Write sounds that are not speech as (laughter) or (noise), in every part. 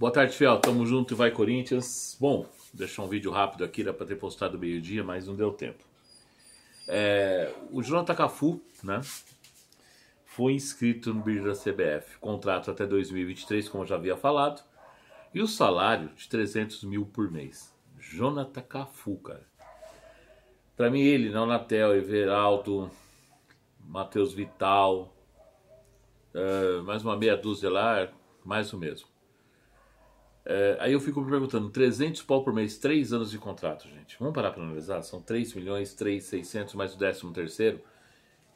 Boa tarde, Fiel. Tamo junto e vai Corinthians. Bom, deixar um vídeo rápido aqui, era para ter postado meio-dia, mas não deu tempo. É, o Jonathan Cafu, né? Foi inscrito no BID da CBF, contrato até 2023, como eu já havia falado, e o salário de 300 mil por mês. Jonathan Cafu, cara. Para mim, ele, não Natel, Everaldo, Matheus Vital, é, mais uma meia dúzia lá, é mais o mesmo. É, aí eu fico me perguntando, 300 pau por mês, 3 anos de contrato, gente. Vamos parar para analisar? São 3 milhões, 3,600 mais o 13 terceiro.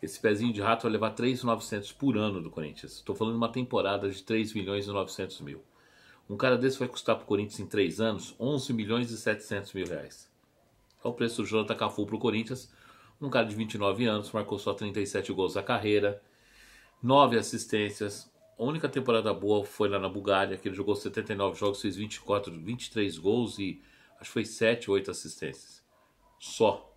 Esse pezinho de rato vai levar 3,900 por ano do Corinthians. Estou falando de uma temporada de 3 milhões e 900 mil. Um cara desse vai custar para o Corinthians em 3 anos 11 milhões e 700 mil reais. É o preço do Jonathan Cafu para o Corinthians. Um cara de 29 anos, marcou só 37 gols na carreira, 9 assistências, a única temporada boa foi lá na Bulgária, que ele jogou 79 jogos, fez 24, 23 gols e acho que foi 7 8 assistências. Só.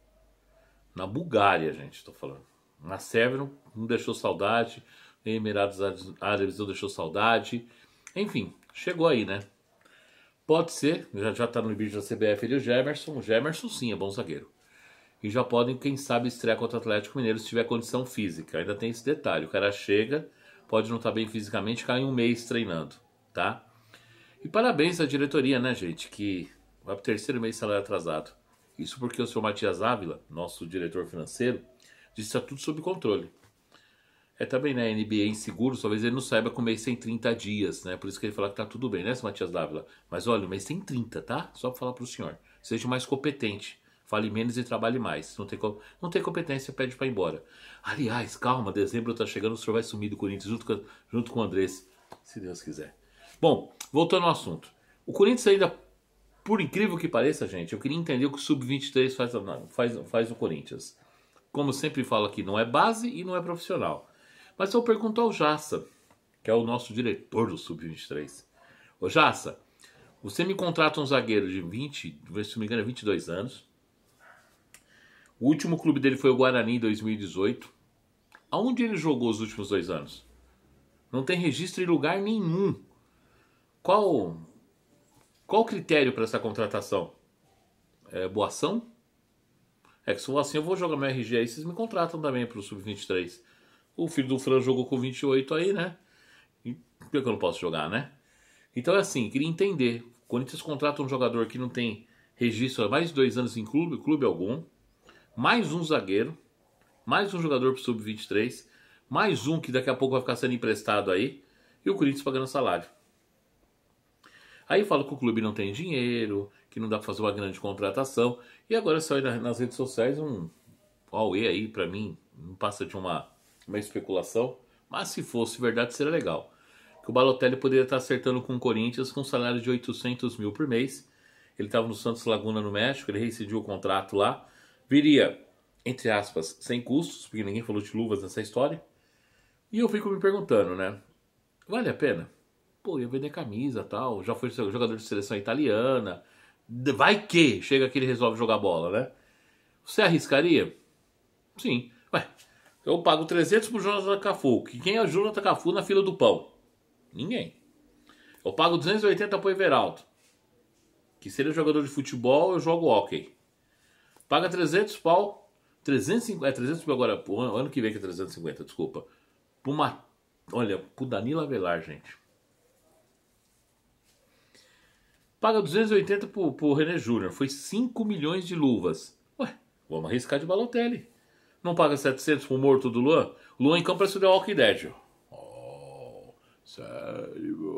Na Bulgária, gente, estou falando. Na Sérvia não, não deixou saudade. Em Emirados Árabes não deixou saudade. Enfim, chegou aí, né? Pode ser, já, já tá no vídeo da CBF ali o Gemerson. O Gemerson sim, é bom zagueiro. E já podem, quem sabe, estrear contra o Atlético Mineiro se tiver condição física. Ainda tem esse detalhe. O cara chega, pode não estar tá bem fisicamente, ficar em um mês treinando, tá? E parabéns à diretoria, né, gente, que vai para o terceiro mês salário atrasado. Isso porque o senhor Matias Ávila, nosso diretor financeiro, disse que está tudo sob controle. É também, né, NBA inseguro, talvez ele não saiba que o mês tem 30 dias, né? Por isso que ele fala que tá tudo bem, né, seu Matias Dávila? Mas olha, o mês tem 30, tá? Só para falar para o senhor. Seja mais competente. Fale menos e trabalhe mais. Não tem, não tem competência, pede para ir embora. Aliás, calma, dezembro está chegando, o senhor vai sumir do Corinthians junto com, junto com o Andrés, se Deus quiser. Bom, voltando ao assunto. O Corinthians ainda, por incrível que pareça, gente, eu queria entender o que o Sub-23 faz, faz, faz no Corinthians. Como sempre falo aqui, não é base e não é profissional. Mas eu pergunto ao Jassa, que é o nosso diretor do Sub-23. Ô Jassa, você me contrata um zagueiro de 20, se não me engano, é 22 anos, o último clube dele foi o Guarani em 2018. Aonde ele jogou os últimos dois anos? Não tem registro em lugar nenhum. Qual qual o critério para essa contratação? É boa ação? É que se for assim, eu vou jogar meu RG aí, vocês me contratam também para o Sub-23. O filho do Fran jogou com 28 aí, né? E por que eu não posso jogar, né? Então é assim, queria entender. Quando vocês contratam um jogador que não tem registro há mais de dois anos em clube, clube algum, mais um zagueiro, mais um jogador para o sub-23, mais um que daqui a pouco vai ficar sendo emprestado aí, e o Corinthians pagando salário. Aí fala que o clube não tem dinheiro, que não dá para fazer uma grande contratação, e agora sai nas redes sociais um Huawei aí, para mim, não passa de uma, uma especulação, mas se fosse verdade seria legal. Que o Balotelli poderia estar acertando com o Corinthians com um salário de 800 mil por mês. Ele estava no Santos Laguna, no México, ele rescindiu o contrato lá, viria, entre aspas, sem custos, porque ninguém falou de luvas nessa história. E eu fico me perguntando, né? Vale a pena? Pô, ia vender camisa tal. Já foi jogador de seleção italiana. Vai que chega que ele resolve jogar bola, né? Você arriscaria? Sim. Ué, eu pago 300 pro Jonathan Cafu. Que quem é o Jonathan Cafu na fila do pão? Ninguém. Eu pago 280 pro Everaldo. Que é jogador de futebol, eu jogo hockey. Paga 300 pau, 350, é 300 mil agora, ano que vem que é 350, desculpa. Pra uma, olha, pro Danilo Avelar, gente. Paga 280 pro, pro René Júnior, foi 5 milhões de luvas. Ué, vamos arriscar de Balotelli. Não paga 700 pro morto do Luan? Luan em campo parece o The Walking Dead. Oh, sério,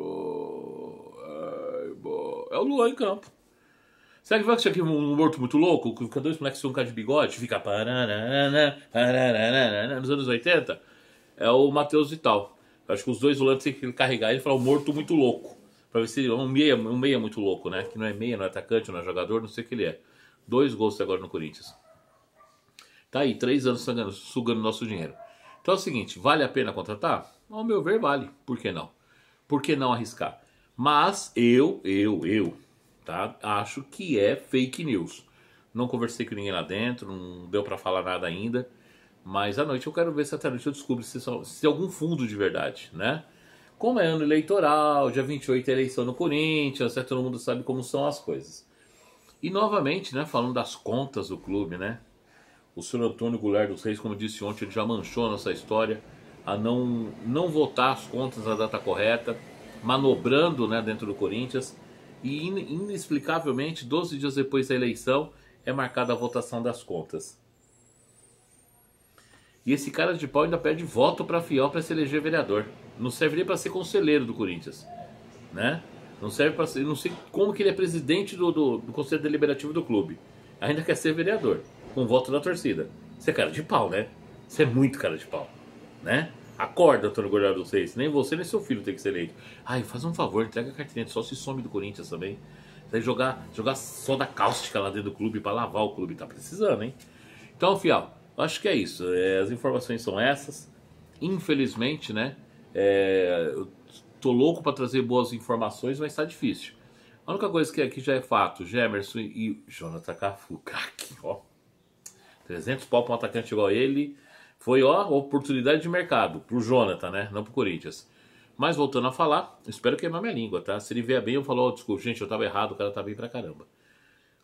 é o Luan em campo. Será que vai chegar aqui um morto muito louco? Que fica dois moleques com um cara de bigode, fica nos anos 80? É o Matheus Vital. Eu acho que os dois volantes tem que carregar ele e falar um morto muito louco. Pra ver se ele é um meia, um meia muito louco, né? Que não é meia, não é atacante, não é jogador, não sei o que ele é. Dois gols agora no Corinthians. Tá aí, três anos sugando, sugando nosso dinheiro. Então é o seguinte, vale a pena contratar? Ao meu ver, vale. Por que não? Por que não arriscar? Mas eu, eu, eu, tá? Acho que é fake news. Não conversei com ninguém lá dentro, não deu para falar nada ainda. Mas à noite eu quero ver se até à noite eu descubro se, se algum fundo de verdade, né? Como é ano eleitoral, dia 28 é eleição no Corinthians, certo? Né? todo mundo sabe como são as coisas. E novamente, né, falando das contas do clube, né? O senhor Antônio Goulart dos Reis, como disse ontem, ele já manchou a nossa história a não, não votar as contas na data correta, manobrando né, dentro do Corinthians e inexplicavelmente, 12 dias depois da eleição, é marcada a votação das contas. E esse cara de pau ainda pede voto para Fiel para se eleger vereador. Não serve nem para ser conselheiro do Corinthians, né? Não serve para ser, não sei como que ele é presidente do, do, do conselho deliberativo do clube. Ainda quer ser vereador com voto da torcida. Você é cara de pau, né? Você é muito cara de pau, né? Acorda, Antônio Gordado vocês. Nem você, nem seu filho tem que ser eleito. Ai, faz um favor, entrega a carteirinha. Só se some do Corinthians também. Vai jogar, jogar soda cáustica lá dentro do clube para lavar o clube. Tá precisando, hein? Então, fial, acho que é isso. É, as informações são essas. Infelizmente, né? É, eu tô louco para trazer boas informações, mas tá difícil. A única coisa que aqui é, já é fato, Gemerson e Jonathan Cafu. (laughs) Crack, ó. 300 pau para um atacante igual ele foi ó, oportunidade de mercado pro Jonathan, né? Não pro Corinthians. Mas voltando a falar, espero queimar minha língua, tá? Se ele vier bem, eu falo, ó, oh, desculpa, gente, eu tava errado, o cara tá bem pra caramba.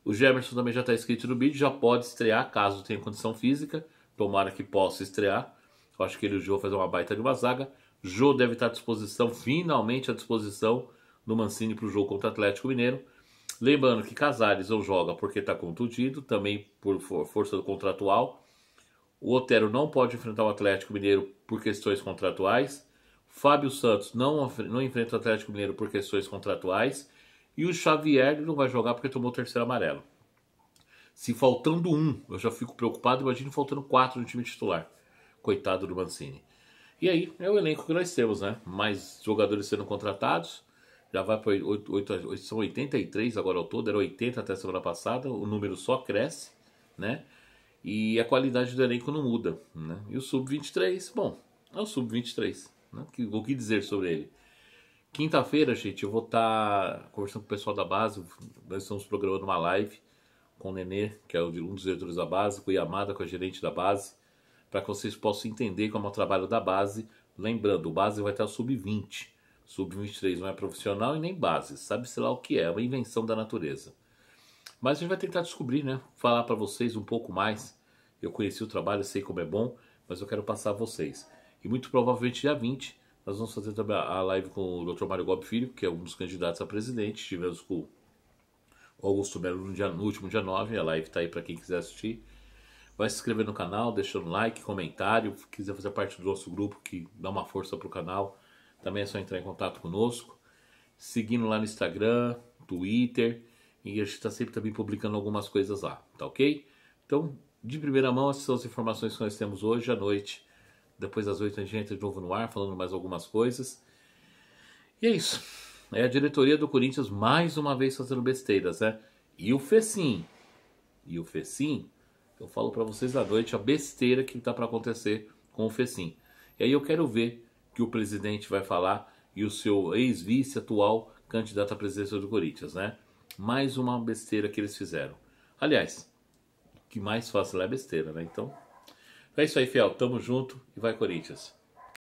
O Gemerson também já tá escrito no vídeo, já pode estrear caso tenha condição física. Tomara que possa estrear. Eu acho que ele e o Jô fazer uma baita de uma zaga. Jô deve estar à disposição, finalmente à disposição do Mancini pro jogo contra o Atlético Mineiro. Lembrando que Casares não joga porque está contundido, também por força do contratual. O Otero não pode enfrentar o Atlético Mineiro por questões contratuais. Fábio Santos não, não enfrenta o Atlético Mineiro por questões contratuais. E o Xavier não vai jogar porque tomou o terceiro amarelo. Se faltando um, eu já fico preocupado. Imagina faltando quatro no time titular. Coitado do Mancini. E aí é o elenco que nós temos, né? Mais jogadores sendo contratados. Já vai para são 83 agora ao todo, era 80 até semana passada. O número só cresce, né? e a qualidade do elenco não muda. Né? E o Sub-23, bom, é o Sub-23. Né? O que dizer sobre ele? Quinta-feira, gente, eu vou estar tá conversando com o pessoal da base. Nós estamos programando uma live com o Nenê, que é um dos diretores da base, com a Yamada, com a gerente da base, para que vocês possam entender como é o trabalho da base. Lembrando, o base vai estar sub-20. Sub-23 não é profissional e nem base, sabe-se lá o que é, é uma invenção da natureza. Mas a gente vai tentar descobrir, né? Falar para vocês um pouco mais. Eu conheci o trabalho, sei como é bom, mas eu quero passar a vocês. E muito provavelmente dia 20 nós vamos fazer também a live com o Dr. Mário Gob Filho, que é um dos candidatos a presidente. Tivemos com o Augusto Melo no, no último dia 9. A live está aí para quem quiser assistir. Vai se inscrever no canal, deixando like, comentário. Se quiser fazer parte do nosso grupo, que dá uma força para o canal, também é só entrar em contato conosco. Seguindo lá no Instagram, Twitter e a gente está sempre também publicando algumas coisas lá, tá ok? Então, de primeira mão, essas são as informações que nós temos hoje à noite. Depois das oito a gente entra de novo no ar falando mais algumas coisas. E é isso. É a diretoria do Corinthians mais uma vez fazendo besteiras, né? E o Fecim. E o Fecim, eu falo para vocês à noite a besteira que tá para acontecer com o Fecim. E aí eu quero ver que o presidente vai falar e o seu ex-vice atual candidato à presidência do Corinthians, né? mais uma besteira que eles fizeram. Aliás, o que mais faz lá é besteira, né? Então, é isso aí, fiel. Tamo junto e vai, Corinthians.